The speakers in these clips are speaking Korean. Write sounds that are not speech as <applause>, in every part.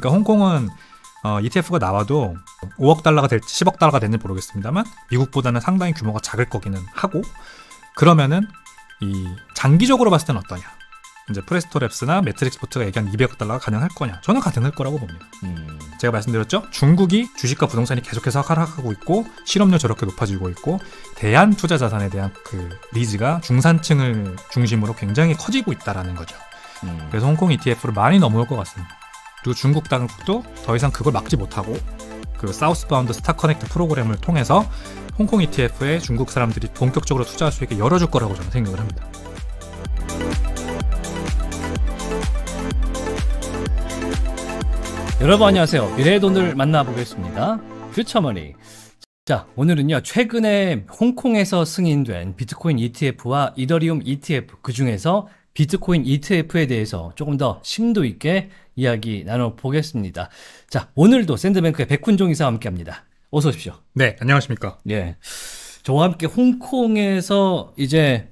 그러니까 홍콩은 어, ETF가 나와도 5억 달러가 될지 10억 달러가 되는지 모르겠습니다만 미국보다는 상당히 규모가 작을 거기는 하고 그러면은 이 장기적으로 봤을 때는 어떠냐 이제 프레스토랩스나 매트릭스포트가 얘기한 200억 달러가 가능할 거냐 저는 가능할 거라고 봅니다 음. 제가 말씀드렸죠 중국이 주식과 부동산이 계속해서 하락하고 있고 실업률 저렇게 높아지고 있고 대한 투자 자산에 대한 그 리즈가 중산층을 중심으로 굉장히 커지고 있다라는 거죠 음. 그래서 홍콩 e t f 를 많이 넘어올 것 같습니다 그리고 중국 당국도 더 이상 그걸 막지 못하고 그 사우스바운드 스타 커넥트 프로그램을 통해서 홍콩 ETF에 중국 사람들이 본격적으로 투자할 수 있게 열어줄 거라고 저는 생각을 합니다. 여러분 안녕하세요. 미래의 돈을 만나보겠습니다. 퓨처머니. 자, 오늘은요. 최근에 홍콩에서 승인된 비트코인 ETF와 이더리움 ETF 그 중에서 비트코인 ETF에 대해서 조금 더 심도 있게 이야기 나눠보겠습니다. 자, 오늘도 샌드뱅크의 백훈종 이사와 함께 합니다. 어서 오십시오. 네, 안녕하십니까. 예. 저와 함께 홍콩에서 이제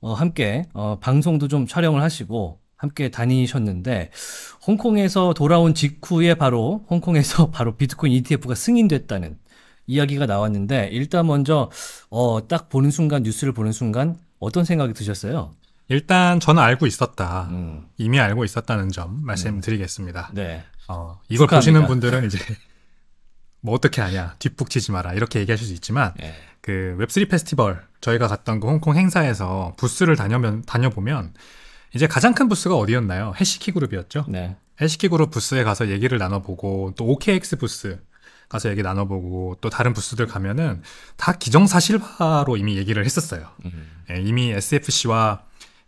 어, 함께 어, 방송도 좀 촬영을 하시고 함께 다니셨는데 홍콩에서 돌아온 직후에 바로 홍콩에서 <laughs> 바로 비트코인 ETF가 승인됐다는 이야기가 나왔는데 일단 먼저 어, 딱 보는 순간 뉴스를 보는 순간 어떤 생각이 드셨어요? 일단 저는 알고 있었다. 음. 이미 알고 있었다는 점 말씀드리겠습니다. 음. 네. 어, 이걸 보시는 분들은 이제 <laughs> 뭐 어떻게 아냐 뒷북 치지 마라 이렇게 얘기하실 수 있지만 네. 그 웹3 페스티벌 저희가 갔던 그 홍콩 행사에서 부스를 다녀면 다녀보면 이제 가장 큰 부스가 어디였나요? 해시키 그룹이었죠. 네. 해시키 그룹 부스에 가서 얘기를 나눠보고 또 OKX 부스 가서 얘기 나눠보고 또 다른 부스들 가면은 다 기정사실화로 이미 얘기를 했었어요. 음. 예, 이미 SFC와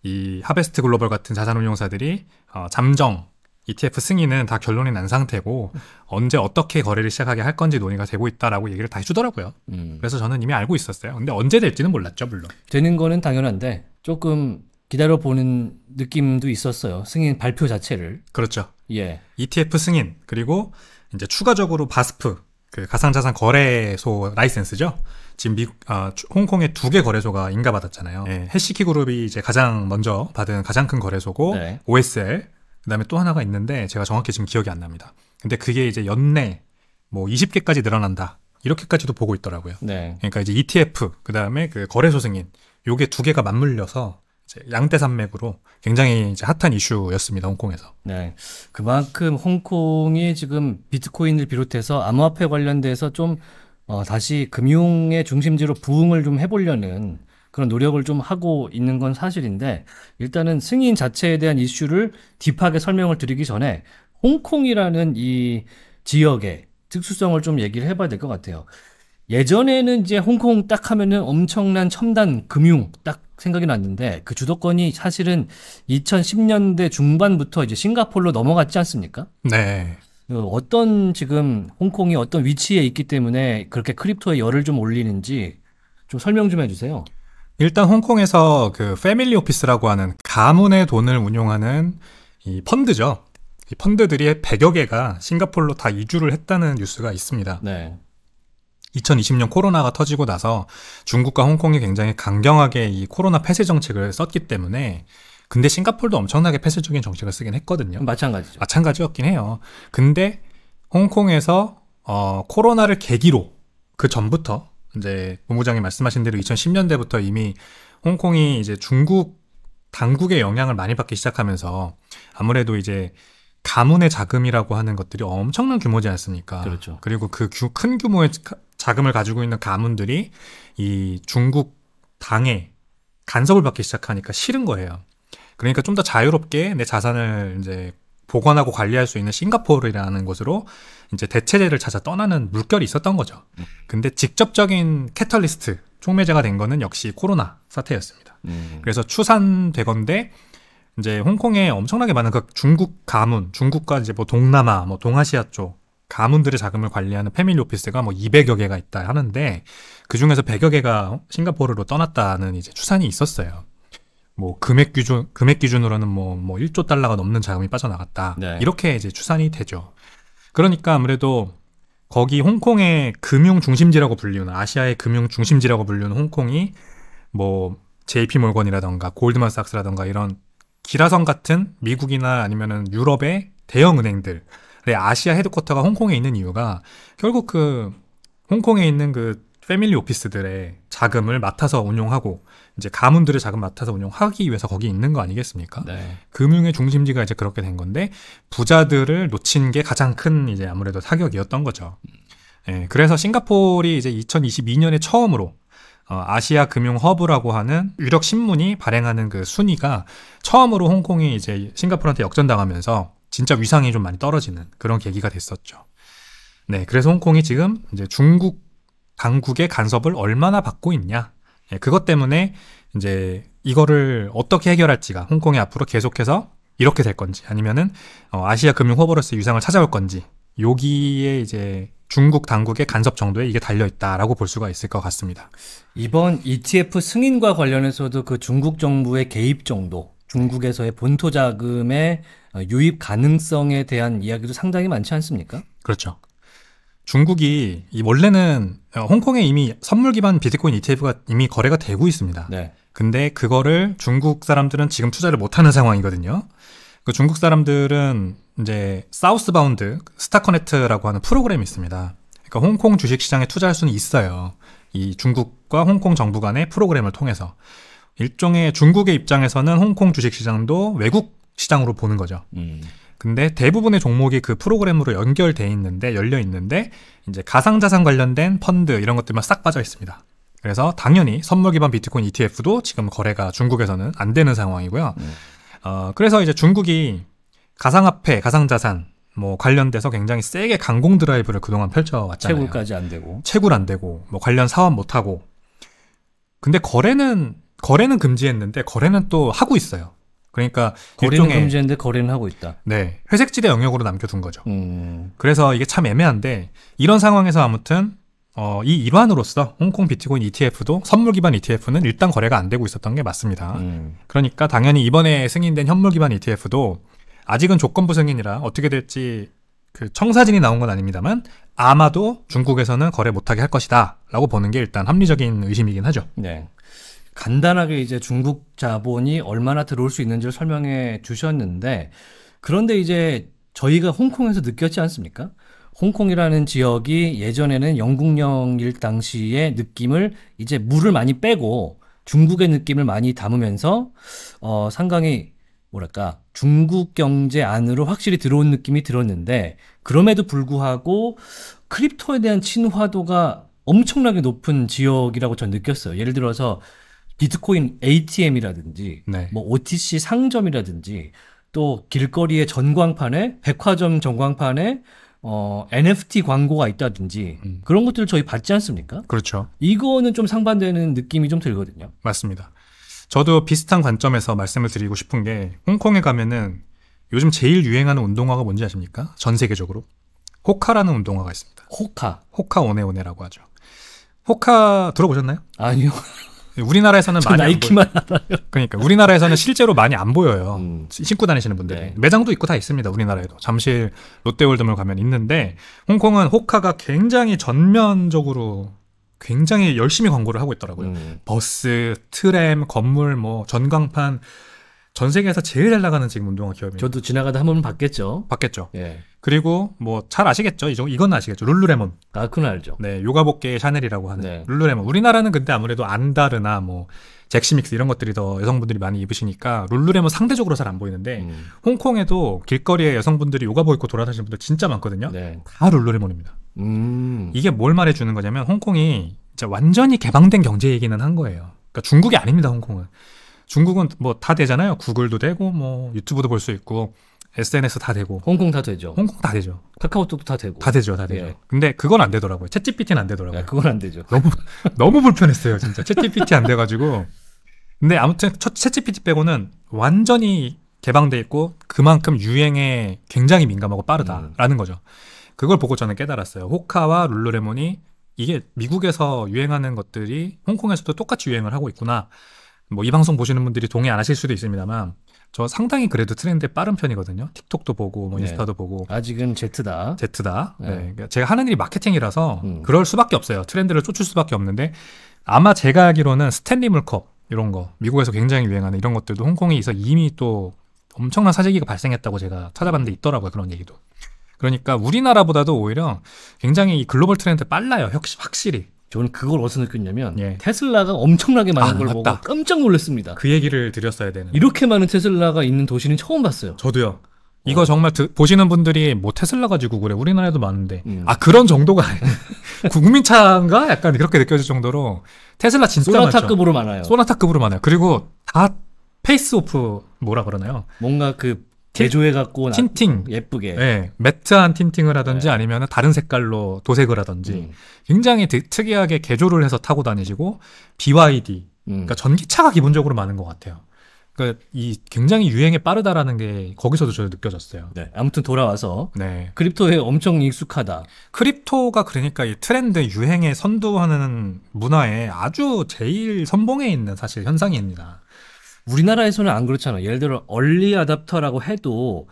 이 하베스트 글로벌 같은 자산운용사들이 어, 잠정 ETF 승인은 다 결론이 난 상태고 언제 어떻게 거래를 시작하게 할 건지 논의가 되고 있다라고 얘기를 다 해주더라고요. 음. 그래서 저는 이미 알고 있었어요. 근데 언제 될지는 몰랐죠, 물론. 되는 거는 당연한데 조금 기다려 보는 느낌도 있었어요. 승인 발표 자체를. 그렇죠. 예. ETF 승인 그리고 이제 추가적으로 바스프 그 가상자산 거래소 라이센스죠. 지금 미, 아, 홍콩의두개 거래소가 인가받았잖아요. 네. 해시키 그룹이 이제 가장 먼저 받은 가장 큰 거래소고 네. OSL 그다음에 또 하나가 있는데 제가 정확히 지금 기억이 안 납니다. 근데 그게 이제 연내 뭐 20개까지 늘어난다 이렇게까지도 보고 있더라고요. 네. 그러니까 이제 ETF 그다음에 그 거래소 승인 요게 두 개가 맞물려서 양대 산맥으로 굉장히 이제 핫한 이슈였습니다 홍콩에서. 네, 그만큼 홍콩이 지금 비트코인을 비롯해서 암호화폐 관련돼서 좀 어, 다시 금융의 중심지로 부흥을 좀 해보려는 그런 노력을 좀 하고 있는 건 사실인데 일단은 승인 자체에 대한 이슈를 딥하게 설명을 드리기 전에 홍콩이라는 이 지역의 특수성을 좀 얘기를 해봐야 될 것 같아요. 예전에는 이제 홍콩 딱 하면은 엄청난 첨단 금융 딱 생각이 났는데 그 주도권이 사실은 2010년대 중반부터 이제 싱가폴로 넘어갔지 않습니까? 네. 어, 어떤 지금 홍콩이 어떤 위치에 있기 때문에 그렇게 크립토의 열을 좀 올리는지 좀 설명 좀 해주세요. 일단 홍콩에서 그 패밀리 오피스라고 하는 가문의 돈을 운용하는 이 펀드죠. 이 펀드들이 100여 개가 싱가폴로 다 이주를 했다는 뉴스가 있습니다. 네. 2020년 코로나가 터지고 나서 중국과 홍콩이 굉장히 강경하게 이 코로나 폐쇄 정책을 썼기 때문에 근데 싱가폴도 엄청나게 폐쇄적인 정책을 쓰긴 했거든요. 마찬가지죠. 마찬가지였긴 해요. 근데 홍콩에서 어, 코로나를 계기로 그 전부터 이제 본부장이 말씀하신 대로 2010년대부터 이미 홍콩이 이제 중국 당국의 영향을 많이 받기 시작하면서 아무래도 이제 가문의 자금이라고 하는 것들이 엄청난 규모지 않습니까? 그렇죠. 그리고 그 큰 규모의 자금을 가지고 있는 가문들이 이 중국 당에 간섭을 받기 시작하니까 싫은 거예요. 그러니까 좀 더 자유롭게 내 자산을 이제 보관하고 관리할 수 있는 싱가포르라는 곳으로 이제 대체제를 찾아 떠나는 물결이 있었던 거죠. 근데 직접적인 캐털리스트 촉매제가 된 거는 역시 코로나 사태였습니다. 음. 그래서 추산되건데 이제 홍콩에 엄청나게 많은 그 중국 가문, 중국과 이제 뭐 동남아, 뭐 동아시아 쪽 가문들의 자금을 관리하는 패밀리 오피스가 뭐 200여 개가 있다 하는데 그 중에서 100여 개가 싱가포르로 떠났다는 이제 추산이 있었어요. 뭐 금액 기준 금액 기준으로는 뭐뭐 뭐 1조 뭐 달러가 넘는 자금이 빠져나갔다. 네. 이렇게 이제 추산이 되죠. 그러니까 아무래도 거기 홍콩의 금융 중심지라고 불리우는 아시아의 금융 중심지라고 불리우는 홍콩이 뭐 JP 몰건이라던가 골드만삭스라던가 이런 기라성 같은 미국이나 아니면은 유럽의 대형 은행들 네, 아시아 헤드쿼터가 홍콩에 있는 이유가 결국 그 홍콩에 있는 그 패밀리 오피스들의 자금을 맡아서 운용하고 이제 가문들의 자금 맡아서 운용하기 위해서 거기 있는 거 아니겠습니까? 네. 금융의 중심지가 이제 그렇게 된 건데 부자들을 놓친 게 가장 큰 이제 아무래도 타격이었던 거죠. 예, 네, 그래서 싱가폴이 이제 2022년에 처음으로 어, 아시아 금융 허브라고 하는 유력 신문이 발행하는 그 순위가 처음으로 홍콩이 이제 싱가폴한테 역전당하면서 진짜 위상이 좀 많이 떨어지는 그런 계기가 됐었죠. 네, 그래서 홍콩이 지금 이제 중국 당국의 간섭을 얼마나 받고 있냐. 네, 그것 때문에 이제 이거를 어떻게 해결할지가 홍콩이 앞으로 계속해서 이렇게 될 건지 아니면은 어, 아시아 금융 호버러스 위상을 찾아올 건지 여기에 이제 중국 당국의 간섭 정도에 이게 달려 있다라고 볼 수가 있을 것 같습니다. 이번 ETF 승인과 관련해서도 그 중국 정부의 개입 정도, 중국에서의 본토 자금의 어, 유입 가능성에 대한 이야기도 상당히 많지 않습니까? 그렇죠. 중국이 원래는 어, 홍콩에 이미 선물 기반 비트코인 ETF가 이미 거래가 되고 있습니다. 네. 근데 그거를 중국 사람들은 지금 투자를 못하는 상황이거든요. 그 중국 사람들은 이제 사우스바운드 스타커넥트라고 하는 프로그램이 있습니다. 그러니까 홍콩 주식시장에 투자할 수는 있어요. 이 중국과 홍콩 정부 간의 프로그램을 통해서 일종의 중국의 입장에서는 홍콩 주식시장도 외국 시장으로 보는 거죠. 음. 근데 대부분의 종목이 그 프로그램으로 연결돼 있는데 열려 있는데 이제 가상자산 관련된 펀드 이런 것들만 싹 빠져 있습니다. 그래서 당연히 선물 기반 비트코인 ETF도 지금 거래가 중국에서는 안 되는 상황이고요. 음. 어, 그래서 이제 중국이 가상화폐, 가상자산 뭐 관련돼서 굉장히 세게 강공 드라이브를 그동안 펼쳐왔잖아요. 채굴까지 안 되고. 채굴 안 되고 뭐 관련 사업 못 하고. 근데 거래는 거래는 금지했는데 거래는 또 하고 있어요. 그러니까 거래는 일종의, 금지했데 거래는 하고 있다. 네, 회색지대 영역으로 남겨둔 거죠. 음. 그래서 이게 참 애매한데 이런 상황에서 아무튼 어, 이 일환으로서 홍콩 비트코인 ETF도 선물 기반 ETF는 일단 거래가 안 되고 있었던 게 맞습니다. 음. 그러니까 당연히 이번에 승인된 현물 기반 ETF도 아직은 조건부 승인이라 어떻게 될지 그 청사진이 나온 건 아닙니다만 아마도 중국에서는 거래 못하게 할 것이다라고 보는 게 일단 합리적인 의심이긴 하죠. 네. 간단하게 이제 중국 자본이 얼마나 들어올 수 있는지를 설명해 주셨는데 그런데 이제 저희가 홍콩에서 느꼈지 않습니까? 홍콩이라는 지역이 예전에는 영국령일 당시의 느낌을 이제 물을 많이 빼고 중국의 느낌을 많이 담으면서 어 상당히 뭐랄까 중국 경제 안으로 확실히 들어온 느낌이 들었는데 그럼에도 불구하고 크립토에 대한 친화도가 엄청나게 높은 지역이라고 전 느꼈어요. 예를 들어서 비트코인 ATM이라든지 네. 뭐 OTC 상점이라든지 또 길거리의 전광판에 백화점 전광판에 어, NFT 광고가 있다든지 음. 그런 것들을 저희 받지 않습니까? 그렇죠. 이거는 좀 상반되는 느낌이 좀 들거든요. 맞습니다. 저도 비슷한 관점에서 말씀을 드리고 싶은 게 홍콩에 가면은 요즘 제일 유행하는 운동화가 뭔지 아십니까? 전 세계적으로 호카라는 운동화가 있습니다. 호카. 호카 오네오네라고 하죠. 호카 들어보셨나요? 아니요. <laughs> 우리나라에서는 많이 나이키만 알아요. 그러니까 우리나라에서는 실제로 많이 안 보여요. 음. 신고 다니시는 분들이 네. 매장도 있고 다 있습니다. 우리나라에도 잠실 롯데월드몰 가면 있는데 홍콩은 호카가 굉장히 전면적으로 굉장히 열심히 광고를 하고 있더라고요. 음. 버스, 트램, 건물, 뭐 전광판 전 세계에서 제일 잘 나가는 지금 운동화 기업이에요. 저도 지나가다 한 번은 봤겠죠. 봤겠죠. 예. 그리고 뭐 잘 아시겠죠? 이거 이건 아시겠죠? 룰루레몬. 아, 그건 알죠. 네, 요가복계의 샤넬이라고 하는 네. 룰루레몬. 우리나라는 근데 아무래도 안다르나 뭐 잭시믹스 이런 것들이 더 여성분들이 많이 입으시니까 룰루레몬 상대적으로 잘 안 보이는데 음. 홍콩에도 길거리에 여성분들이 요가복 입고 돌아다니시는 분들 진짜 많거든요. 네. 다 룰루레몬입니다. 음. 이게 뭘 말해주는 거냐면 홍콩이 진짜 완전히 개방된 경제얘기는한 거예요. 그러니까 중국이 아닙니다. 홍콩은 중국은 뭐 다 되잖아요. 구글도 되고 뭐 유튜브도 볼 수 있고 SNS 다 되고 홍콩 다 되죠. 홍콩 다 되죠. 카카오톡도 다 되고 다 되죠, 다 되죠. 예. 근데 그건 안 되더라고요. 챗GPT는 안 되더라고요. 야, 그건 안 되죠. 너무 <laughs> 너무 불편했어요, 진짜 챗GPT 안 돼가지고. 근데 아무튼 첫 챗GPT 빼고는 완전히 개방돼 있고 그만큼 유행에 굉장히 민감하고 빠르다라는 음. 거죠. 그걸 보고 저는 깨달았어요. 호카와 룰루레몬이 이게 미국에서 유행하는 것들이 홍콩에서도 똑같이 유행을 하고 있구나. 뭐 이 방송 보시는 분들이 동의 안 하실 수도 있습니다만 저 상당히 그래도 트렌드에 빠른 편이거든요. 틱톡도 보고 뭐 네. 인스타도 보고. 아직은 Z다. Z다. 네. 네. 그러 그러니까 제가 하는 일이 마케팅이라서 음. 그럴 수밖에 없어요. 트렌드를 쫓을 수밖에 없는데 아마 제가 알기로는 스탠리 물컵 이런 거 미국에서 굉장히 유행하는 이런 것들도 홍콩에 있어 이미 또 엄청난 사재기가 발생했다고 제가 찾아봤는데 있더라고요. 그런 얘기도. 그러니까 우리나라보다도 오히려 굉장히 이 글로벌 트렌드 빨라요. 확실히. 저는 그걸 어디서 느꼈냐면 예. 테슬라가 엄청나게 많은 아, 걸 맞다. 보고 깜짝 놀랐습니다. 그 얘기를 드렸어야 되는. 이렇게 많은 테슬라가 있는 도시는 처음 봤어요. 저도요. 어. 이거 어. 정말 드, 보시는 분들이 뭐 테슬라 가지고 그래 우리나라에도 많은데 음. 아 그런 정도가 <laughs> 국민차인가 약간 그렇게 느껴질 정도로 테슬라 진짜 소나타급으로 많 많아요. 소나타급으로 많아요. 그리고 다 페이스오프 뭐라 그러나요? 뭔가 그 개조해 갖고 틴팅 예쁘게 네, 매트한 틴팅을 하든지 네. 아니면 다른 색깔로 도색을 하든지 음. 굉장히 특이하게 개조를 해서 타고 다니시고 BYD 음. 그러니까 전기차가 기본적으로 많은 것 같아요. 그러니까 이 굉장히 유행에 빠르다라는 게 거기서도 저도 느껴졌어요. 네, 아무튼 돌아와서 네. 크립토에 엄청 익숙하다. 크립토가 그러니까 이 트렌드 유행에 선두하는 문화에 아주 제일 선봉에 있는 사실 현상입니다. 우리나라에서는 안 그렇잖아. 예를 들어 얼리 아답터라고 해도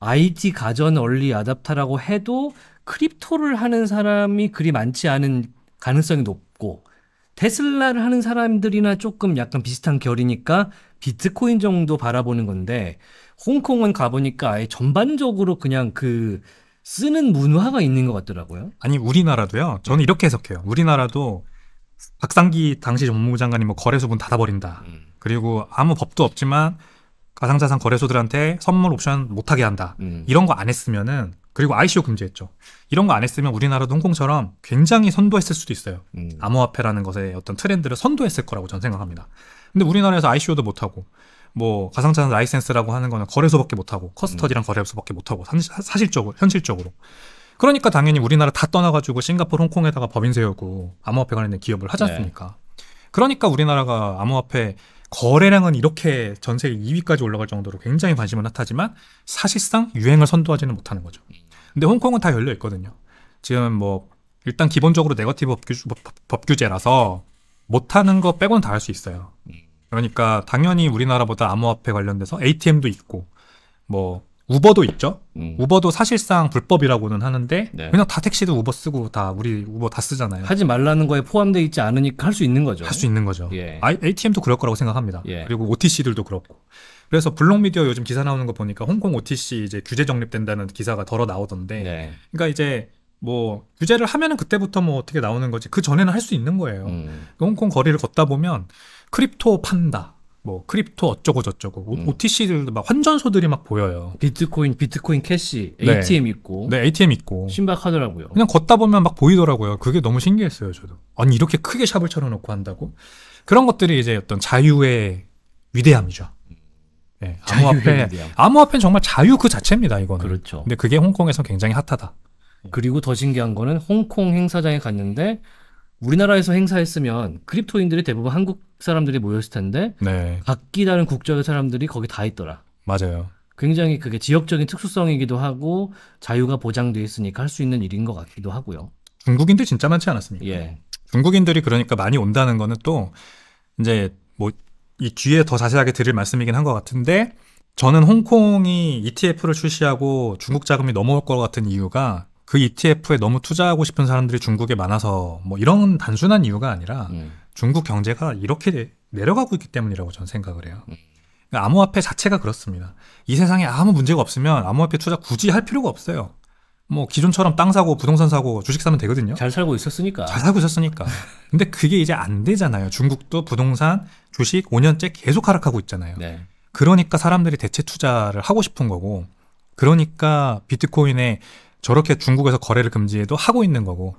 IT 가전 얼리 아답터라고 해도 크립토를 하는 사람이 그리 많지 않은 가능성이 높고 테슬라를 하는 사람들이나 조금 약간 비슷한 결이니까 비트코인 정도 바라보는 건데 홍콩은 가보니까 아예 전반적으로 그냥 그 쓰는 문화가 있는 것 같더라고요. 아니 우리나라도요. 저는 이렇게 해석해요. 우리나라도 박상기 당시 법무부 장관이 뭐 거래소문 닫아버린다. 음. 그리고 아무 법도 없지만 가상자산 거래소들한테 선물 옵션 못하게 한다. 음. 이런 거 안 했으면은 그리고 ICO 금지했죠. 이런 거 안 했으면 우리나라도 홍콩처럼 굉장히 선도했을 수도 있어요. 음. 암호화폐라는 것의 어떤 트렌드를 선도했을 거라고 저는 생각합니다. 근데 우리나라에서 ICO도 못하고 뭐 가상자산 라이센스라고 하는 거는 거래소밖에 못하고 커스터디랑 음. 거래소밖에 못하고 사실적으로 현실적으로 그러니까 당연히 우리나라 다 떠나가지고 싱가포르 홍콩에다가 법인 세우고 암호화폐 관련된 기업을 하지 네. 않습니까? 네. 그러니까 우리나라가 암호화폐 거래량은 이렇게 전 세계 2위까지 올라갈 정도로 굉장히 관심은 나타지만 사실상 유행을 선도하지는 못하는 거죠. 근데 홍콩은 다 열려 있거든요. 지금 뭐 일단 기본적으로 네거티브 법규, 제라서 못하는 거 빼곤 다 할 수 있어요. 그러니까 당연히 우리나라보다 암호화폐 관련돼서 ATM도 있고 뭐 우버도 있죠. 음. 우버도 사실상 불법이라고는 하는데 네. 그냥 다 택시도 우버 쓰고 다 우리 우버 다 쓰잖아요. 하지 말라는 거에 포함돼 있지 않으니까 할 수 있는 거죠. 할 수 있는 거죠. 예. I, ATM도 그럴 거라고 생각합니다. 예. 그리고 OTC들도 그렇고. 그래서 블록미디어 요즘 기사 나오는 거 보니까 홍콩 OTC 이제 규제 정립된다는 기사가 덜어 나오던데. 네. 그러니까 이제 뭐 규제를 하면은 그때부터 뭐 어떻게 나오는 거지. 그 전에는 할 수 있는 거예요. 음. 그러니까 홍콩 거리를 걷다 보면 크립토 판다. 뭐 크립토 어쩌고 저쩌고 음. OTC들도 막 환전소들이 막 보여요. 비트코인, 비트코인 캐시, ATM 네. 있고. 네, ATM 있고. 신박하더라고요. 그냥 걷다 보면 막 보이더라고요. 그게 너무 신기했어요, 저도. 아니 이렇게 크게 샵을 차려놓고 한다고? 그런 것들이 이제 어떤 자유의 위대함이죠. 네, 암호화폐, 암호화폐 정말 자유 그 자체입니다, 이거는. 그렇죠. 근데 그게 홍콩에서 굉장히 핫하다. 예. 그리고 더 신기한 거는 홍콩 행사장에 갔는데 우리나라에서 행사했으면 크립토인들이 대부분 한국 사람들이 모였을 텐데 네. 각기 다른 국적의 사람들이 거기 다 있더라. 맞아요. 굉장히 그게 지역적인 특수성이기도 하고 자유가 보장돼 있으니까 할 수 있는 일인 것 같기도 하고요. 중국인들 진짜 많지 않았습니까? 예. 중국인들이 그러니까 많이 온다는 거는 또 이제 뭐 이 뒤에 더 자세하게 드릴 말씀이긴 한 것 같은데 저는 홍콩이 ETF를 출시하고 중국 자금이 넘어올 것 같은 이유가 그 ETF에 너무 투자하고 싶은 사람들이 중국에 많아서 뭐 이런 단순한 이유가 아니라 음. 중국 경제가 이렇게 내려가고 있기 때문이라고 저는 생각을 해요. 그러니까 암호화폐 자체가 그렇습니다. 이 세상에 아무 문제가 없으면 암호화폐 투자 굳이 할 필요가 없어요. 뭐 기존처럼 땅 사고 부동산 사고 주식 사면 되거든요. 잘 살고 있었으니까. 잘 살고 있었으니까. <laughs> 근데 그게 이제 안 되잖아요. 중국도 부동산, 주식 5년째 계속 하락하고 있잖아요. 네. 그러니까 사람들이 대체 투자를 하고 싶은 거고 그러니까 비트코인에 저렇게 중국에서 거래를 금지해도 하고 있는 거고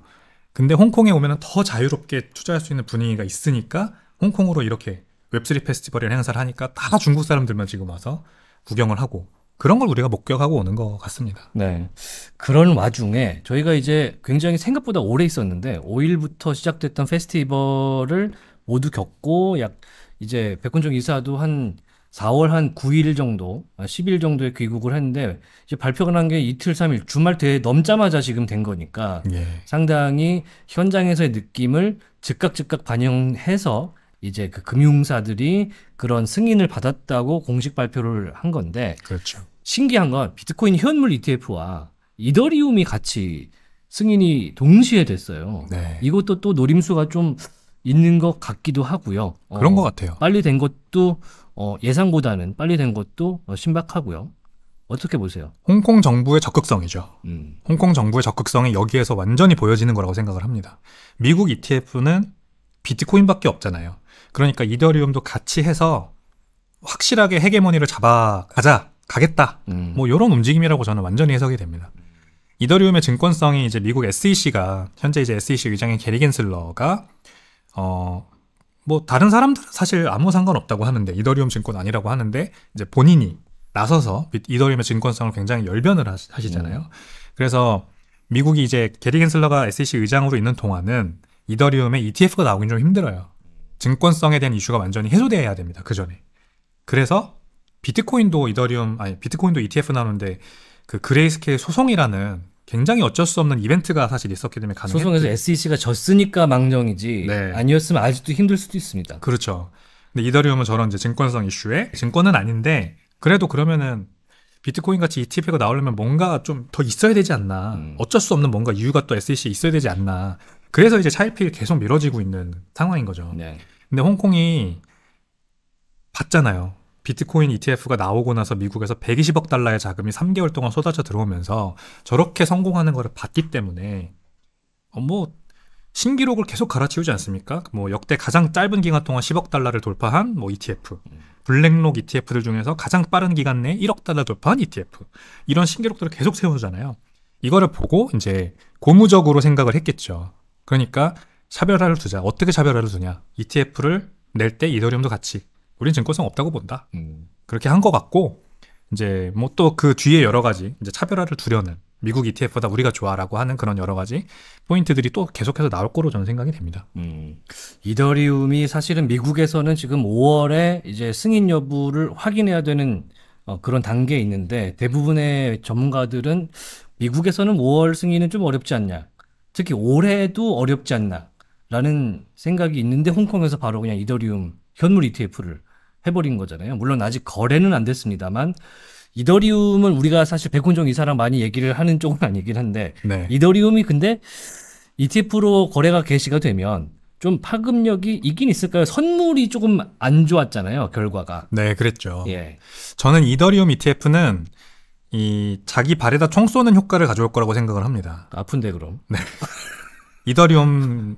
근데 홍콩에 오면 더 자유롭게 투자할 수 있는 분위기가 있으니까 홍콩으로 이렇게 웹3 페스티벌이 행사를 하니까 다 중국 사람들만 지금 와서 구경을 하고 그런 걸 우리가 목격하고 오는 것 같습니다. 네. 그런 와중에 저희가 이제 굉장히 생각보다 오래 있었는데 5일부터 시작됐던 페스티벌을 모두 겪고 약 이제 백군종 이사도 한 4월 한 9일 정도, 10일 아, 정도에 귀국을 했는데 이제 발표가 난 게 이틀, 3일 주말 되 넘자마자 지금 된 거니까 예. 상당히 현장에서의 느낌을 즉각 즉각 반영해서 이제 그 금융사들이 그런 승인을 받았다고 공식 발표를 한 건데 그렇죠. 신기한 건 비트코인 현물 ETF와 이더리움이 같이 승인이 동시에 됐어요. 네. 이것도 또 노림수가 좀 있는 것 같기도 하고요. 그런 어, 것 같아요. 빨리 된 것도 어, 예상보다는 빨리 된 것도 어, 신박하고요. 어떻게 보세요? 홍콩 정부의 적극성이죠. 음. 홍콩 정부의 적극성이 여기에서 완전히 보여지는 거라고 생각을 합니다. 미국 ETF는 비트코인밖에 없잖아요. 그러니까 이더리움도 같이 해서 확실하게 헤게모니를 잡아가자 가겠다. 음. 뭐 이런 움직임이라고 저는 완전히 해석이 됩니다. 이더리움의 증권성이 이제 미국 SEC가 현재 이제 SEC 위장인 게리 겐슬러가 어뭐 다른 사람들은 사실 아무 상관없다고 하는데 이더리움 증권 아니라고 하는데 이제 본인이 나서서 이더리움의 증권성을 굉장히 열변을 하시잖아요. 음. 그래서 미국이 이제 게리 겐슬러가 SEC 의장으로 있는 동안은 이더리움의 ETF가 나오긴 좀 힘들어요. 증권성에 대한 이슈가 완전히 해소돼야 됩니다. 그 전에. 그래서 비트코인도 이더리움 아니 비트코인도 ETF 나오는데 그 그레이스케일 소송이라는 굉장히 어쩔 수 없는 이벤트가 사실 있었기 때문에 가능했죠. 소송에서 SEC가 졌으니까 망정이지 네. 아니었으면 아직도 힘들 수도 있습니다. 그렇죠. 근데 이더리움은 저런 이제 증권성 이슈에 증권은 아닌데 그래도 그러면은 비트코인 같이 ETF가 나오려면 뭔가 좀 더 있어야 되지 않나. 음. 어쩔 수 없는 뭔가 이유가 또 SEC에 있어야 되지 않나. 그래서 이제 차일피일 계속 미뤄지고 있는 상황인 거죠. 네. 근데 홍콩이 봤잖아요. 비트코인 ETF가 나오고 나서 미국에서 120억 달러의 자금이 3개월 동안 쏟아져 들어오면서 저렇게 성공하는 것을 봤기 때문에 어, 뭐 신기록을 계속 갈아치우지 않습니까? 뭐 역대 가장 짧은 기간 동안 10억 달러를 돌파한 뭐 ETF, 블랙록 ETF들 중에서 가장 빠른 기간 내에 1억 달러 돌파한 ETF 이런 신기록들을 계속 세우잖아요. 이거를 보고 이제 고무적으로 생각을 했겠죠. 그러니까 차별화를 두자. 어떻게 차별화를 두냐? ETF를 낼 때 이더리움도 같이 우린 증권성 없다고 본다. 음. 그렇게 한 것 같고 이제 뭐 또 그 뒤에 여러 가지 이제 차별화를 두려는 미국 ETF보다 우리가 좋아라고 하는 그런 여러 가지 포인트들이 또 계속해서 나올 거로 저는 생각이 됩니다. 음. 이더리움이 사실은 미국에서는 지금 5월에 이제 승인 여부를 확인해야 되는 어, 그런 단계에 있는데 대부분의 전문가들은 미국에서는 5월 승인은 좀 어렵지 않냐. 특히 올해도 어렵지 않나. 라는 생각이 있는데 홍콩에서 바로 그냥 이더리움 현물 ETF를 해버린 거잖아요. 물론 아직 거래는 안 됐습니다만 이더리움을 우리가 사실 백훈종 이사랑 많이 얘기를 하는 쪽은 <laughs> 아니긴 한데 네. 이더리움이 근데 ETF로 거래가 개시가 되면 좀 파급력이 있긴 있을까요? 선물이 조금 안 좋았잖아요, 결과가. 네, 그랬죠. 예. 저는 이더리움 ETF는 이 자기 발에다 총 쏘는 효과를 가져올 거라고 생각을 합니다. 아픈데 그럼. 네. <laughs> 이더리움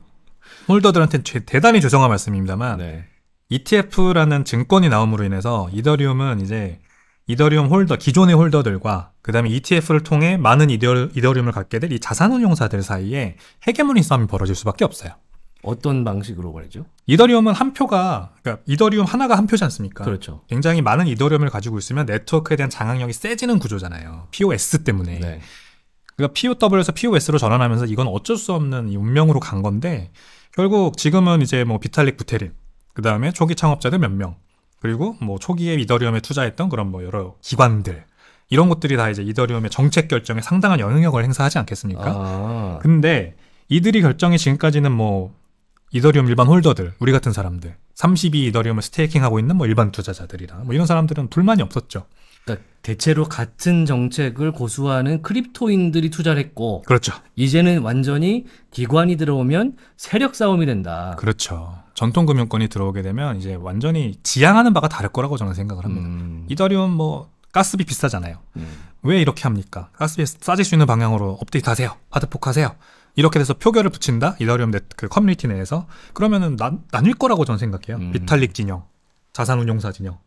홀더들한테 대단히 죄송한 말씀입니다만 네. ETF라는 증권이 나옴으로 인해서 이더리움은 이제 이더리움 홀더, 기존의 홀더들과 그 다음에 ETF를 통해 많은 이더, 이더리움을 갖게 될 이 자산운용사들 사이에 헤게모니 싸움이 벌어질 수밖에 없어요. 어떤 방식으로 말이죠? 이더리움은 한 표가 그러니까 이더리움 하나가 한 표지 않습니까? 그렇죠. 굉장히 많은 이더리움을 가지고 있으면 네트워크에 대한 장악력이 세지는 구조잖아요. POS 때문에. 네. 그러니까 POW에서 POS로 전환하면서 이건 어쩔 수 없는 운명으로 간 건데 결국 지금은 이제 뭐 비탈릭 부테린 그 다음에 초기 창업자들 몇 명, 그리고 뭐 초기에 이더리움에 투자했던 그런 뭐 여러 기관들 이런 것들이 다 이제 이더리움의 정책 결정에 상당한 영향력을 행사하지 않겠습니까? 아. 근데 이들이 결정이 지금까지는 뭐 이더리움 일반 홀더들, 우리 같은 사람들, 32 이더리움을 스테이킹하고 있는 뭐 일반 투자자들이나 뭐 이런 사람들은 불만이 없었죠. 그러니까 대체로 같은 정책을 고수하는 크립토인들이 투자를 했고 그렇죠. 이제는 완전히 기관이 들어오면 세력 싸움이 된다. 그렇죠. 전통 금융권이 들어오게 되면 이제 완전히 지향하는 바가 다를 거라고 저는 생각을 합니다. 음. 이더리움 뭐 가스비 비싸잖아요. 음. 왜 이렇게 합니까? 가스비 싸질 수 있는 방향으로 업데이트하세요. 하드폭하세요. 이렇게 돼서 표결을 붙인다. 이더리움 그 커뮤니티 내에서 그러면은 나, 나뉠 거라고 저는 생각해요. 음. 비탈릭 진영, 자산운용사 진영.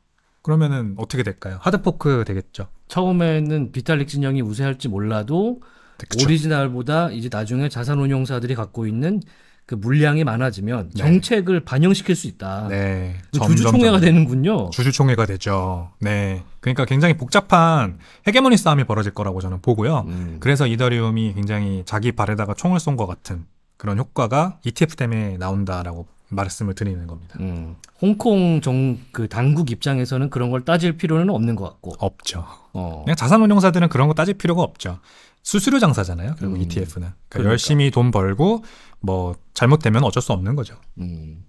그러면은 어떻게 될까요? 하드포크 되겠죠. 처음에는 비탈릭 진영이 우세할지 몰라도 그쵸. 오리지널보다 이제 나중에 자산운용사들이 갖고 있는 그 물량이 많아지면 네. 정책을 반영시킬 수 있다. 네. 주주총회가 되는군요. 주주총회가 되죠. 네. 그러니까 굉장히 복잡한 헤게모니 싸움이 벌어질 거라고 저는 보고요. 음. 그래서 이더리움이 굉장히 자기 발에다가 총을 쏜 것 같은 그런 효과가 ETF 때문에 나온다라고 말씀을 드리는 겁니다. 음. 홍콩 정 그 당국 입장에서는 그런 걸 따질 필요는 없는 것 같고 없죠. 어. 그냥 자산운용사들은 그런 거 따질 필요가 없죠. 수수료 장사잖아요. 결국 음. ETF는 그러니까 그러니까. 열심히 돈 벌고 뭐 잘못되면 어쩔 수 없는 거죠. 음.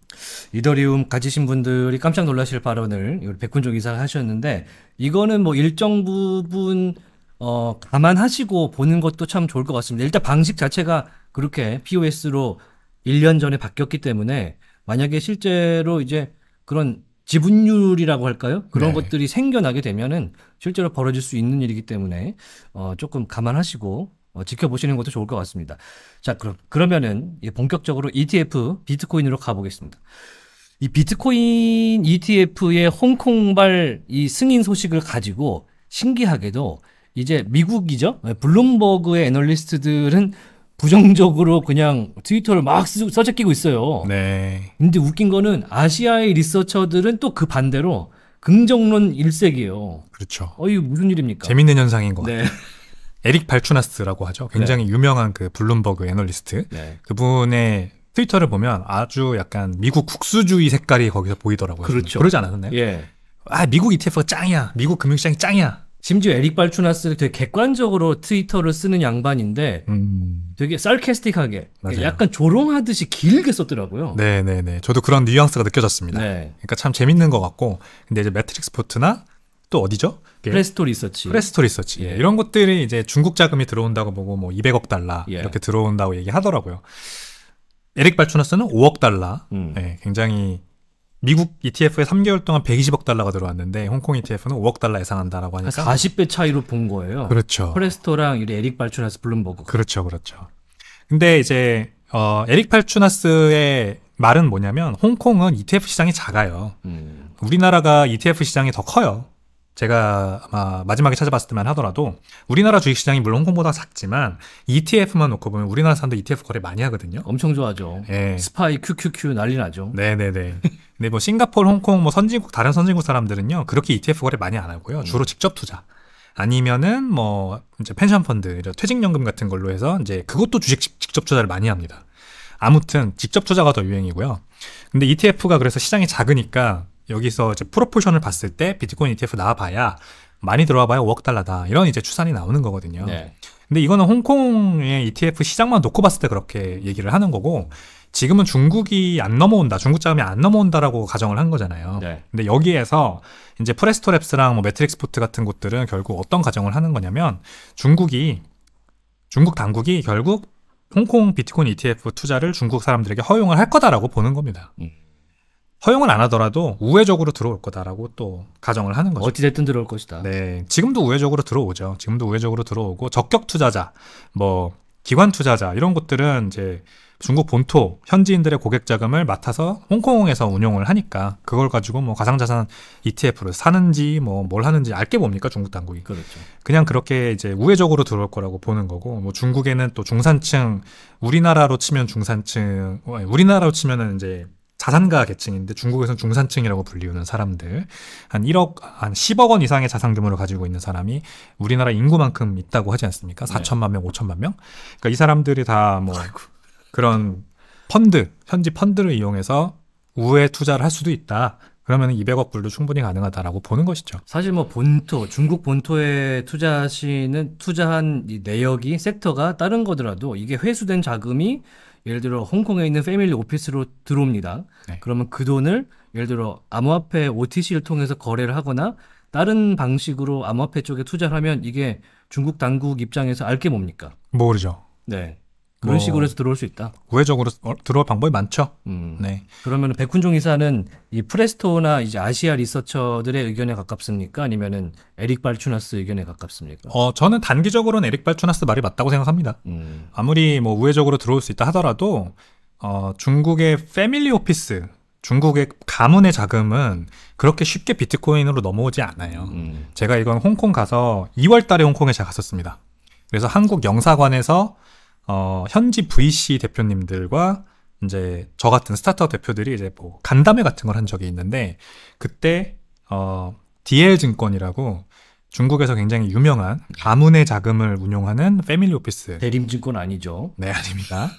이더리움 가지신 분들이 깜짝 놀라실 발언을 백군종 이사가 하셨는데 이거는 뭐 일정 부분 어, 감안하시고 보는 것도 참 좋을 것 같습니다. 일단 방식 자체가 그렇게 POS로 1년 전에 바뀌었기 때문에 만약에 실제로 이제 그런 지분율이라고 할까요? 그런 네. 것들이 생겨나게 되면은 실제로 벌어질 수 있는 일이기 때문에 어, 조금 감안하시고 어, 지켜보시는 것도 좋을 것 같습니다. 자, 그럼 그러면은 본격적으로 ETF 비트코인으로 가보겠습니다. 이 비트코인 ETF의 홍콩발 이 승인 소식을 가지고 신기하게도 이제 미국이죠 네, 블룸버그의 애널리스트들은 부정적으로 그냥 트위터를 막 써제끼고 있어요. 네. 근데 웃긴 거는 아시아의 리서처들은 또 그 반대로 긍정론 일색이에요. 그렇죠. 어이 무슨 일입니까? 재밌는 현상인 것 네. 같아요. 에릭 발추나스라고 하죠. 네. 굉장히 네. 유명한 그 블룸버그 애널리스트. 네. 그분의 트위터를 보면 아주 약간 미국 국수주의 색깔이 거기서 보이더라고요. 그렇죠. 그러지 않았나요? 예. 아 미국 ETF가 짱이야. 미국 금융시장이 짱이야. 심지어 에릭 발추나스 되게 객관적으로 트위터를 쓰는 양반인데 음. 되게 쌀캐스틱하게 맞아요. 약간 조롱하듯이 길게 썼더라고요. 네 네네. 네, 네. 저도 그런 뉘앙스가 느껴졌습니다. 네. 그러니까 참 재밌는 것 같고 근데 이제 매트릭스 포트나 또 어디죠? 프레스토 리서치. 프레스토 리서치. 예. 이런 것들이 이제 중국 자금이 들어온다고 보고 뭐 200억 달러 예. 이렇게 들어온다고 얘기하더라고요. 에릭 발추나스는 5억 달러. 음. 예, 굉장히 미국 ETF에 3개월 동안 120억 달러가 들어왔는데 홍콩 ETF는 5억 달러 예상한다라고 하니까 40배 차이로 본 거예요. 그렇죠. 프레스토랑 에릭 발추나스 블룸버그. 그렇죠, 그렇죠. 근데 이제 어, 에릭 발추나스의 말은 뭐냐면 홍콩은 ETF 시장이 작아요. 음. 우리나라가 ETF 시장이 더 커요. 제가 아마 마지막에 찾아봤을 때만 하더라도 우리나라 주식 시장이 물론 홍콩보다 작지만 ETF만 놓고 보면 우리나라 사람들 ETF 거래 많이 하거든요. 엄청 좋아하죠. 예. 스파이 QQQ 난리 나죠. 네네네. 근데 뭐 싱가포르, 홍콩, 뭐 선진국 다른 선진국 사람들은요 그렇게 ETF 거래 많이 안 하고요 주로 직접 투자. 아니면은 뭐 이제 펜션 펀드, 퇴직연금 같은 걸로 해서 이제 그것도 주식 직접 투자를 많이 합니다. 아무튼 직접 투자가 더 유행이고요. 근데 ETF가 그래서 시장이 작으니까 여기서 이제 프로포션을 봤을 때 비트코인 ETF 나와봐야 많이 들어와봐야 5억 달러다 이런 이제 추산이 나오는 거거든요. 네. 근데 이거는 홍콩의 ETF 시장만 놓고 봤을 때 그렇게 얘기를 하는 거고 지금은 중국이 안 넘어온다, 중국 자금이 안 넘어온다라고 가정을 한 거잖아요. 네. 근데 여기에서 이제 프레스토랩스랑 뭐 매트릭스포트 같은 곳들은 결국 어떤 가정을 하는 거냐면 중국이 중국 당국이 결국 홍콩 비트코인 ETF 투자를 중국 사람들에게 허용을 할 거다라고 보는 겁니다. 음. 허용을 안 하더라도 우회적으로 들어올 거다라고 또 가정을 하는 거죠. 어찌됐든 들어올 것이다. 네. 지금도 우회적으로 들어오죠. 지금도 우회적으로 들어오고 적격 투자자, 뭐 기관 투자자 이런 것들은 이제 중국 본토 현지인들의 고객 자금을 맡아서 홍콩에서 운용을 하니까 그걸 가지고 뭐 가상자산 ETF를 사는지 뭐 뭘 하는지 알게 뭡니까 중국 당국이 그렇죠. 그냥 그렇게 이제 우회적으로 들어올 거라고 보는 거고 뭐 중국에는 또 중산층 우리나라로 치면 중산층 어, 우리나라로 치면은 이제 자산가 계층인데 중국에서는 중산층이라고 불리우는 사람들 한 1억 한 10억 원 이상의 자산 규모를 가지고 있는 사람이 우리나라 인구만큼 있다고 하지 않습니까? 4천만 명, 5천만 명. 그러니까 이 사람들이 다뭐 그런 펀드, 현지 펀드를 이용해서 우회 투자를 할 수도 있다. 그러면 200억 불도 충분히 가능하다라고 보는 것이죠. 사실 뭐 본토, 중국 본토에 투자하시는 투자한 내역이 섹터가 다른 거더라도 이게 회수된 자금이 예를 들어 홍콩에 있는 패밀리 오피스로 들어옵니다. 네. 그러면 그 돈을 예를 들어 암호화폐 OTC를 통해서 거래를 하거나 다른 방식으로 암호화폐 쪽에 투자를 하면 이게 중국 당국 입장에서 알게 뭡니까? 모르죠. 네. 그런 뭐 식으로 해서 들어올 수 있다. 우회적으로 어, 들어올 방법이 많죠. 음. 네. 그러면 백훈종 이사는 이 프레스토나 이제 아시아 리서처들의 의견에 가깝습니까? 아니면은 에릭 발추나스 의견에 가깝습니까? 어, 저는 단기적으로는 에릭 발추나스 말이 맞다고 생각합니다. 음. 아무리 뭐 우회적으로 들어올 수 있다 하더라도 어, 중국의 패밀리 오피스 중국의 가문의 자금은 그렇게 쉽게 비트코인으로 넘어오지 않아요. 음. 제가 이건 홍콩 가서 2월 달에 홍콩에 제가 갔었습니다. 그래서 한국 영사관에서 어, 현지 VC 대표님들과 이제 저 같은 스타트업 대표들이 이제 뭐 간담회 같은 걸 한 적이 있는데 그때 어, DL 증권이라고 중국에서 굉장히 유명한 가문의 자금을 운용하는 패밀리 오피스 대림증권 아니죠? 네 아닙니다.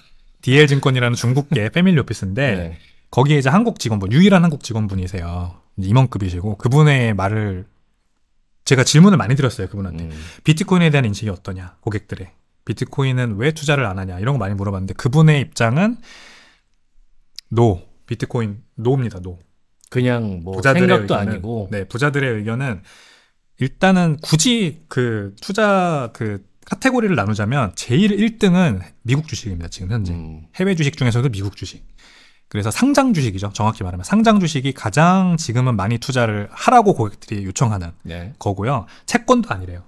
DL 증권이라는 중국계 패밀리 오피스인데 네. 거기에 이제 한국 직원분 유일한 한국 직원분이세요. 임원급이시고 그분의 말을 제가 질문을 많이 드렸어요 그분한테 음. 비트코인에 대한 인식이 어떠냐 고객들의 비트코인은 왜 투자를 안 하냐 이런 거 많이 물어봤는데 그분의 입장은 노 비트코인 노입니다 노 그냥 뭐 부자들의 생각도 의견은, 아니고 네 부자들의 의견은 일단은 굳이 그 투자 그 카테고리를 나누자면 제일 1등은 미국 주식입니다 지금 현재 음. 해외 주식 중에서도 미국 주식 그래서 상장 주식이죠. 정확히 말하면 상장 주식이 가장 지금은 많이 투자를 하라고 고객들이 요청하는 네. 거고요. 채권도 아니래요.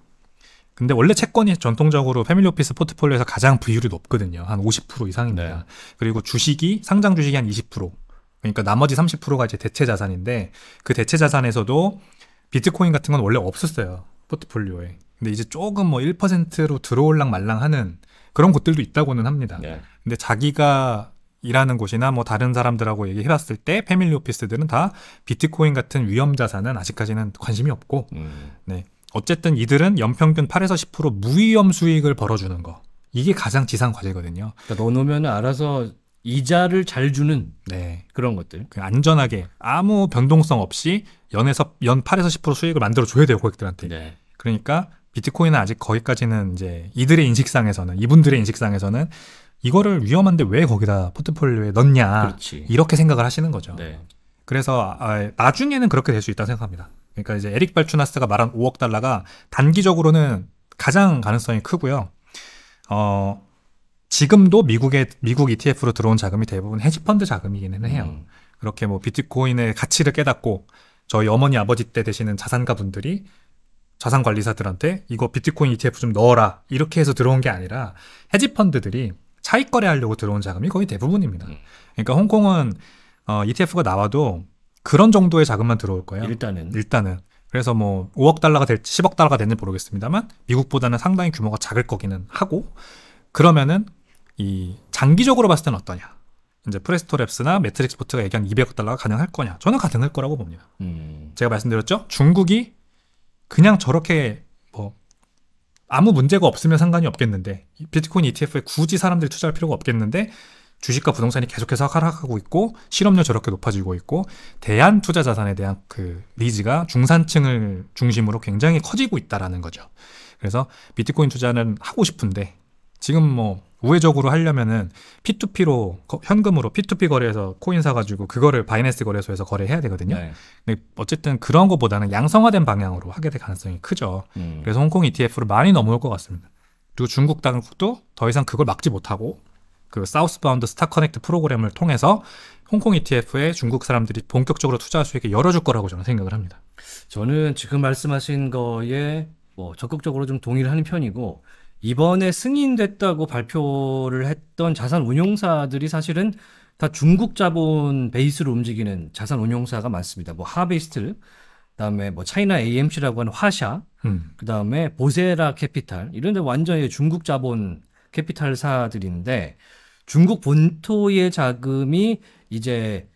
근데 원래 채권이 전통적으로 패밀리 오피스 포트폴리오에서 가장 비율이 높거든요. 한 50% 이상입니다. 네. 그리고 주식이 상장 주식이 한 20%. 그러니까 나머지 30%가 이제 대체 자산인데 그 대체 자산에서도 비트코인 같은 건 원래 없었어요. 포트폴리오에. 근데 이제 조금 뭐 1%로 들어올랑 말랑 하는 그런 곳들도 있다고는 합니다. 네. 근데 자기가 일하는 곳이나 뭐 다른 사람들하고 얘기해봤을 때 패밀리 오피스들은 다 비트코인 같은 위험 자산은 아직까지는 관심이 없고 음. 네 어쨌든 이들은 연평균 8에서 10% 무위험 수익을 벌어주는 거. 이게 가장 지상 과제거든요. 그러니까 넣어놓으면 알아서 이자를 잘 주는 네. 그런 것들. 그 안전하게 아무 변동성 없이 연에서 연 8에서 10% 수익을 만들어 줘야 돼요 고객들한테. 네. 그러니까 비트코인은 아직 거기까지는 이제 이들의 인식상에서는 이분들의 인식상에서는 이거를 위험한데 왜 거기다 포트폴리오에 넣냐 그렇지. 이렇게 생각을 하시는 거죠. 네. 그래서 아, 나중에는 그렇게 될 수 있다고 생각합니다. 그러니까 이제 에릭 발추나스가 말한 5억 달러가 단기적으로는 가장 가능성이 크고요. 어, 지금도 미국의 미국 ETF로 들어온 자금이 대부분 헤지펀드 자금이기는 해요. 음. 그렇게 뭐 비트코인의 가치를 깨닫고 저희 어머니 아버지 때 되시는 자산가 분들이 자산 관리사들한테 이거 비트코인 ETF 좀 넣어라 이렇게 해서 들어온 게 아니라 헤지펀드들이 차익 거래하려고 들어온 자금이 거의 대부분입니다. 음. 그러니까 홍콩은 어, ETF가 나와도 그런 정도의 자금만 들어올 거예요. 일단은. 일단은. 그래서 뭐 5억 달러가 될지 10억 달러가 되는지 모르겠습니다만 미국보다는 상당히 규모가 작을 거기는 하고 그러면은 이 장기적으로 봤을 땐 어떠냐? 이제 프레스토랩스나 매트릭스 포트가 얘기한 200억 달러가 가능할 거냐? 저는 가능할 거라고 봅니다. 음. 제가 말씀드렸죠? 중국이 그냥 저렇게 뭐 아무 문제가 없으면 상관이 없겠는데 비트코인 ETF에 굳이 사람들이 투자할 필요가 없겠는데 주식과 부동산이 계속해서 하락하고 있고 실업률 저렇게 높아지고 있고 대한 투자 자산에 대한 그 니즈가 중산층을 중심으로 굉장히 커지고 있다라는 거죠. 그래서 비트코인 투자는 하고 싶은데 지금 뭐 우회적으로 하려면은 P2P로 현금으로 P2P 거래에서 코인 사가지고 그거를 바이낸스 거래소에서 거래해야 되거든요. 네. 근데 어쨌든 그런 것보다는 양성화된 방향으로 하게 될 가능성이 크죠. 음. 그래서 홍콩 ETF로 많이 넘어올 것 같습니다. 그리고 중국 당국도 더 이상 그걸 막지 못하고 그 사우스바운드 스타 커넥트 프로그램을 통해서 홍콩 ETF에 중국 사람들이 본격적으로 투자할 수 있게 열어줄 거라고 저는 생각을 합니다. 저는 지금 말씀하신 거에 뭐 적극적으로 좀 동의를 하는 편이고 이번에 승인됐다고 발표를 했던 자산 운용사들이 사실은 다 중국 자본 베이스로 움직이는 자산 운용사가 많습니다. 뭐 하베스트, 그다음에 뭐 차이나 AMC라고 하는 화샤, 음. 그다음에 보세라 캐피탈 이런 데 완전히 중국 자본 캐피탈사들인데 중국 본토의 자금이 이제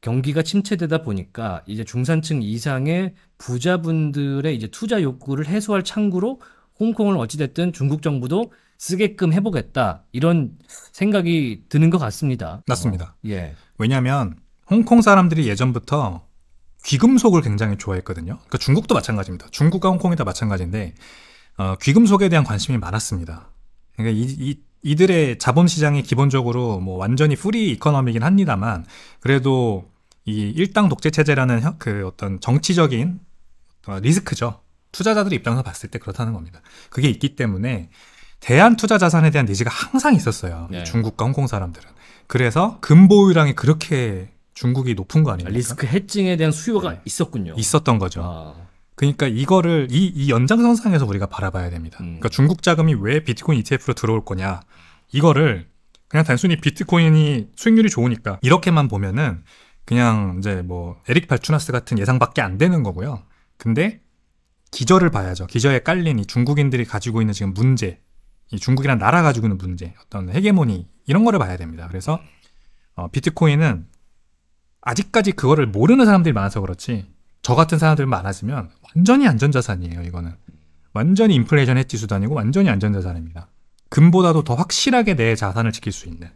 경기가 침체되다 보니까 이제 중산층 이상의 부자분들의 이제 투자 욕구를 해소할 창구로 홍콩을 어찌됐든 중국 정부도 쓰게끔 해보겠다 이런 생각이 드는 것 같습니다. 맞습니다. 어, 예. 왜냐하면 홍콩 사람들이 예전부터 귀금속을 굉장히 좋아했거든요. 그러니까 중국도 마찬가지입니다. 중국과 홍콩이 다 마찬가지인데 어, 귀금속에 대한 관심이 많았습니다. 그러니까 이, 이 이들의 자본 시장이 기본적으로 뭐 완전히 프리 이코노이긴 합니다만 그래도 이 일당 독재 체제라는 그 어떤 정치적인 리스크죠. 투자자들 입장에서 봤을 때 그렇다는 겁니다. 그게 있기 때문에 대한 투자 자산에 대한 니즈가 항상 있었어요. 네. 중국과 홍콩 사람들은. 그래서 금보유량이 그렇게 중국이 높은 거 아닙니까? 리스크 해징에 대한 수요가 네. 있었군요. 있었던 거죠. 아. 그러니까 이거를 이, 이 연장선상에서 우리가 바라봐야 됩니다. 음. 그러니까 중국 자금이 왜 비트코인 ETF로 들어올 거냐 이거를 그냥 단순히 비트코인이 수익률이 좋으니까 이렇게만 보면은 그냥 이제 뭐 에릭 발추나스 같은 예상밖에 안 되는 거고요. 근데 기저를 봐야죠. 기저에 깔린 이 중국인들이 가지고 있는 지금 문제, 이 중국이란 나라 가지고 있는 문제, 어떤 헤게모니 이런 거를 봐야 됩니다. 그래서 어, 비트코인은 아직까지 그거를 모르는 사람들이 많아서 그렇지 저 같은 사람들 많아지면 완전히 안전자산이에요, 이거는. 완전히 인플레이션 해지 수단이고 완전히 안전자산입니다. 금보다도 더 확실하게 내 자산을 지킬 수 있는.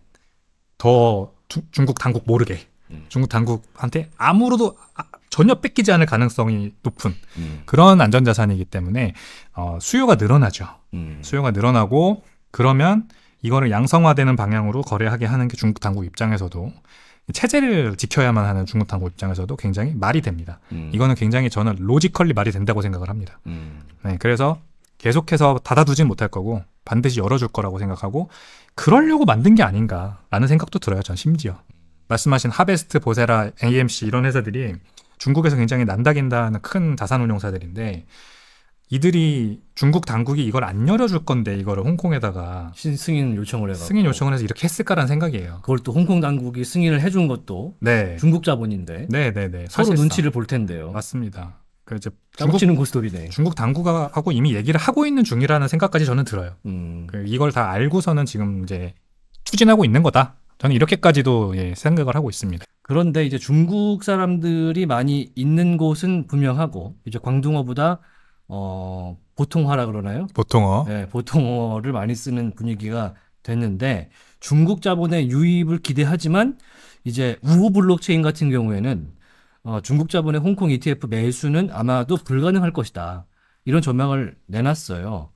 더 주, 중국 당국 모르게. 음. 중국 당국한테 아무로도 아, 전혀 뺏기지 않을 가능성이 높은 음. 그런 안전자산이기 때문에 어, 수요가 늘어나죠. 음. 수요가 늘어나고 그러면 이거를 양성화되는 방향으로 거래하게 하는 게 중국 당국 입장에서도 체제를 지켜야만 하는 중국 당국 입장에서도 굉장히 말이 됩니다. 음. 이거는 굉장히 저는 로지컬리 말이 된다고 생각을 합니다. 음. 네, 그래서 계속해서 닫아두진 못할 거고 반드시 열어줄 거라고 생각하고 그러려고 만든 게 아닌가라는 생각도 들어요. 전 심지어 말씀하신 하베스트, 보세라, AMC 이런 회사들이 중국에서 굉장히 난다긴다 하는 큰 자산운용사들인데 이들이 중국 당국이 이걸 안 열어줄 건데 이거를 홍콩에다가 신, 승인 요청을 해서 승인 요청을 해서 이렇게 했을까라는 생각이에요. 그걸 또 홍콩 당국이 승인을 해준 것도 네. 중국 자본인데 네네네. 네, 네. 서로 사실상. 눈치를 볼 텐데요. 맞습니다. 그 이제 중국 고스톱이네. 중국 당국하고 이미 얘기를 하고 있는 중이라는 생각까지 저는 들어요. 음. 그 이걸 다 알고서는 지금 이제 추진하고 있는 거다. 저는 이렇게까지도 예, 생각을 하고 있습니다. 그런데 이제 중국 사람들이 많이 있는 곳은 분명하고 이제 광둥어보다 어, 보통화라 그러나요? 보통어. 네, 보통어를 많이 쓰는 분위기가 됐는데 중국 자본의 유입을 기대하지만 이제 우호 블록체인 같은 경우에는 어, 중국 자본의 홍콩 ETF 매수는 아마도 불가능할 것이다. 이런 전망을 내놨어요.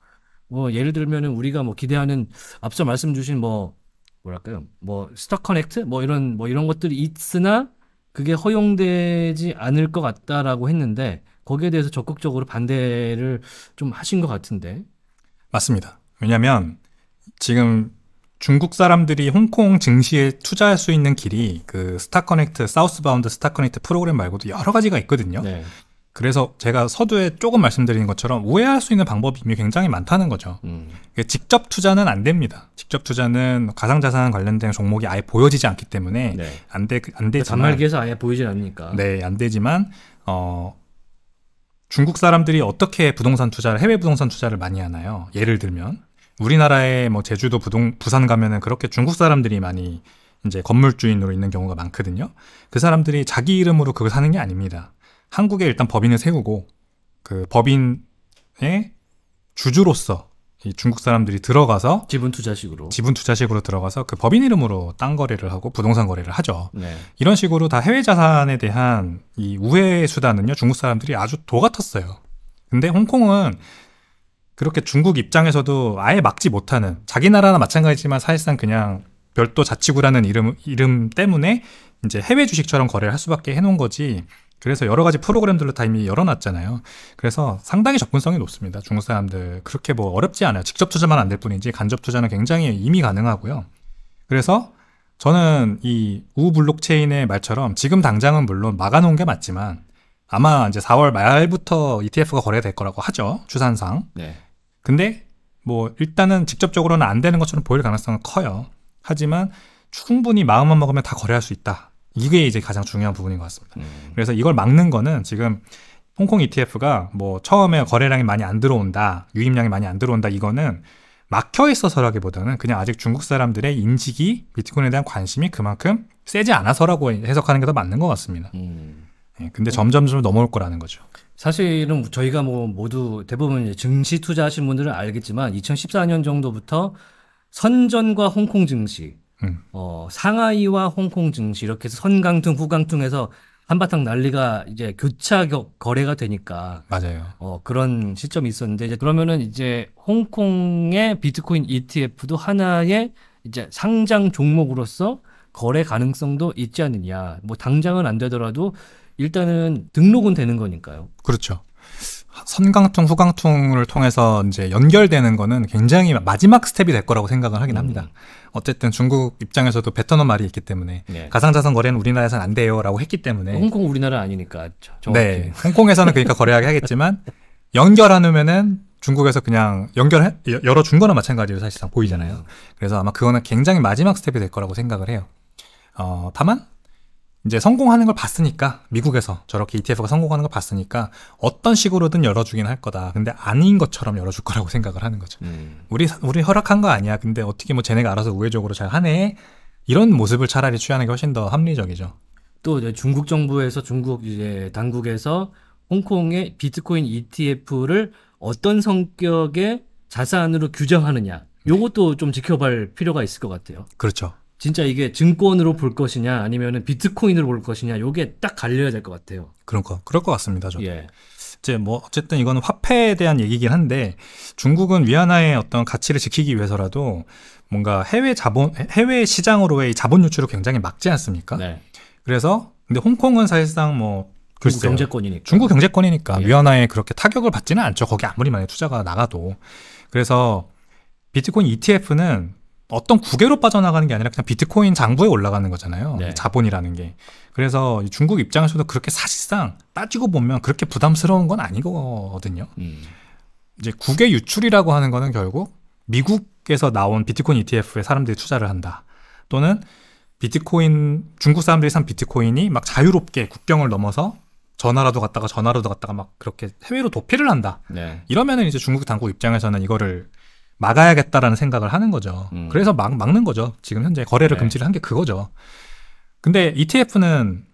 뭐 예를 들면은 우리가 뭐 기대하는 앞서 말씀 주신 뭐 뭐랄까요? 뭐 스타 커넥트 뭐 이런 뭐 이런 것들이 있으나 그게 허용되지 않을 것 같다라고 했는데 거기에 대해서 적극적으로 반대를 좀 하신 것 같은데. 맞습니다. 왜냐하면 지금 중국 사람들이 홍콩 증시에 투자할 수 있는 길이 그 스타 커넥트, 사우스바운드 스타 커넥트 프로그램 말고도 여러 가지가 있거든요. 네. 그래서 제가 서두에 조금 말씀드린 것처럼 우회할 수 있는 방법이 이미 굉장히 많다는 거죠. 음. 그러니까 직접 투자는 안 됩니다. 직접 투자는 가상자산 관련된 종목이 아예 보여지지 않기 때문에 네. 안 돼, 안 그러니까 되지만. 단말기에서 아예 보이질 않으니까. 네, 안 되지만, 어, 중국 사람들이 어떻게 부동산 투자를 해외 부동산 투자를 많이 하나요? 예를 들면 우리나라의 뭐 제주도 부동 부산 가면은 그렇게 중국 사람들이 많이 이제 건물주인으로 있는 경우가 많거든요. 그 사람들이 자기 이름으로 그걸 사는 게 아닙니다. 한국에 일단 법인을 세우고 그 법인의 주주로서 이 중국 사람들이 들어가서 지분 투자식으로 지분 투자식으로 들어가서 그 법인 이름으로 땅 거래를 하고 부동산 거래를 하죠. 네. 이런 식으로 다 해외 자산에 대한 이 우회 수단은요 중국 사람들이 아주 도 같았어요. 근데 홍콩은 그렇게 중국 입장에서도 아예 막지 못하는 자기 나라나 마찬가지지만 사실상 그냥 별도 자치구라는 이름 이름 때문에 이제 해외 주식처럼 거래를 할 수밖에 해놓은 거지 그래서 여러 가지 프로그램들로 다 이미 열어놨잖아요. 그래서 상당히 접근성이 높습니다. 중국 사람들 그렇게 뭐 어렵지 않아요. 직접 투자만 안 될뿐인지 간접 투자는 굉장히 이미 가능하고요. 그래서 저는 이 우블록체인의 말처럼 지금 당장은 물론 막아놓은 게 맞지만 아마 이제 4월 말부터 ETF가 거래될 거라고 하죠 추산상. 네. 근데 뭐 일단은 직접적으로는 안 되는 것처럼 보일 가능성은 커요. 하지만 충분히 마음만 먹으면 다 거래할 수 있다. 이게 이제 가장 중요한 부분인 것 같습니다. 음. 그래서 이걸 막는 거는 지금 홍콩 ETF가 뭐 처음에 거래량이 많이 안 들어온다, 유입량이 많이 안 들어온다 이거는 막혀 있어서라기보다는 그냥 아직 중국 사람들의 인식이 비트코인에 대한 관심이 그만큼 세지 않아서라고 해석하는 게 더 맞는 것 같습니다. 음. 예, 근데 점점 점 넘어올 거라는 거죠. 사실은 저희가 뭐 모두 대부분 증시 투자하신 분들은 알겠지만 2014년 정도부터 선전과 홍콩 증시 음. 어, 상하이와 홍콩 증시 이렇게 해서 선강통 후강통에서 한바탕 난리가 이제 교차 거래가 되니까 맞아요. 어, 그런 시점이 있었는데 이제 그러면은 이제 홍콩의 비트코인 ETF도 하나의 이제 상장 종목으로서 거래 가능성도 있지 않느냐. 뭐 당장은 안 되더라도 일단은 등록은 되는 거니까요. 그렇죠. 선강통, 후강통을 통해서 이제 연결되는 거는 굉장히 마지막 스텝이 될 거라고 생각을 하긴 합니다. 음. 어쨌든 중국 입장에서도 뱉어놓은 말이 있기 때문에 네. 가상자산 거래는 우리나라에선안 돼요라고 했기 때문에 홍콩 우리나라 아니니까 정확히. 네 홍콩에서는 그러니까 거래하게 하겠지만 연결 안 하면은 중국에서 그냥 연결해 열어 준 거나 마찬가지로 사실상 보이잖아요. 음. 그래서 아마 그거는 굉장히 마지막 스텝이 될 거라고 생각을 해요. 어, 다만 이제 성공하는 걸 봤으니까 미국에서 저렇게 ETF가 성공하는 걸 봤으니까 어떤 식으로든 열어주긴 할 거다. 근데 아닌 것처럼 열어줄 거라고 생각을 하는 거죠. 음. 우리 우리 허락한 거 아니야. 근데 어떻게 뭐 쟤네가 알아서 우회적으로 잘 하네. 이런 모습을 차라리 취하는 게 훨씬 더 합리적이죠. 또 이제 중국 정부에서 중국 이제 당국에서 홍콩의 비트코인 ETF를 어떤 성격의 자산으로 규정하느냐. 요것도 좀 지켜볼 필요가 있을 것 같아요. 그렇죠. 진짜 이게 증권으로 볼 것이냐 아니면 비트코인으로 볼 것이냐 요게 딱 갈려야 될 것 같아요. 그런가 그러니까, 그럴 것 같습니다. 저도. 예. 이제 뭐 어쨌든 이거는 화폐에 대한 얘기긴 한데 중국은 위안화의 어떤 가치를 지키기 위해서라도 뭔가 해외 자본 해외 시장으로의 자본 유출을 굉장히 막지 않습니까? 네. 그래서 근데 홍콩은 사실상 뭐 중국 경제권이니까 중국 경제권이니까 예. 위안화에 그렇게 타격을 받지는 않죠. 거기 아무리 많이 투자가 나가도 그래서 비트코인 ETF는 어떤 국외로 빠져나가는 게 아니라 그냥 비트코인 장부에 올라가는 거잖아요. 네. 자본이라는 게. 그래서 중국 입장에서도 그렇게 사실상 따지고 보면 그렇게 부담스러운 건 아니거든요. 음. 이제 국외 유출이라고 하는 거는 결국 미국에서 나온 비트코인 ETF에 사람들이 투자를 한다. 또는 비트코인 중국 사람들이 산 비트코인이 막 자유롭게 국경을 넘어서 전화라도 갔다가 전화라도 갔다가 막 그렇게 해외로 도피를 한다. 네. 이러면은 이제 중국 당국 입장에서는 이거를 막아야겠다라는 생각을 하는 거죠. 음. 그래서 막 막는 거죠. 지금 현재 거래를 네. 금지를 한 게 그거죠. 근데 ETF는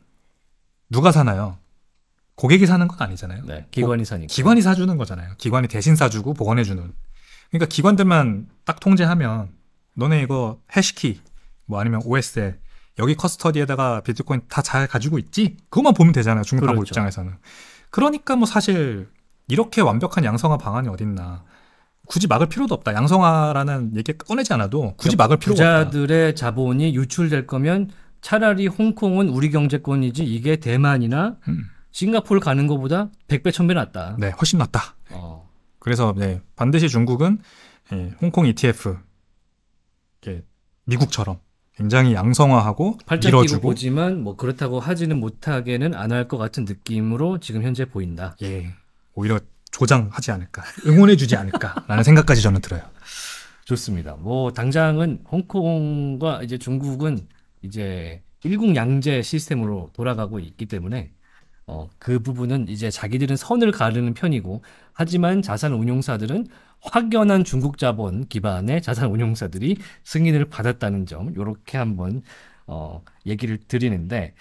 누가 사나요? 고객이 사는 건 아니잖아요. 네, 기관이 사니까. 기관이 사주는 거잖아요. 기관이 대신 사주고 보관해주는. 그러니까 기관들만 딱 통제하면 너네 이거 해시키 뭐 아니면 OSL 여기 커스터디에다가 비트코인 다 잘 가지고 있지? 그것만 보면 되잖아요. 중립고 그렇죠. 입장에서는. 그러니까 뭐 사실 이렇게 완벽한 양성화 방안이 어딨나. 굳이 막을 필요도 없다. 양성화라는 얘기 꺼내지 않아도 굳이 막을 필요가 없다. 부자들의 자본이 유출될 거면 차라리 홍콩은 우리 경제권이지 이게 대만이나 음. 싱가포르 가는 것보다 100배, 1000배 낫다. 네, 훨씬 낫다. 어. 그래서 네, 반드시 중국은 예, 홍콩 ETF 이 예, 미국처럼 굉장히 양성화하고 밀어주고 보지만 뭐 그렇다고 하지는 못하게는 안 할 것 같은 느낌으로 지금 현재 보인다. 예, 오히려 조장하지 않을까, 응원해주지 않을까라는 생각까지 저는 들어요. 좋습니다. 뭐 당장은 홍콩과 이제 중국은 이제 일국 양제 시스템으로 돌아가고 있기 때문에 어, 그 부분은 이제 자기들은 선을 가르는 편이고 하지만 자산 운용사들은 확연한 중국 자본 기반의 자산 운용사들이 승인을 받았다는 점 이렇게 한번 어, 얘기를 드리는데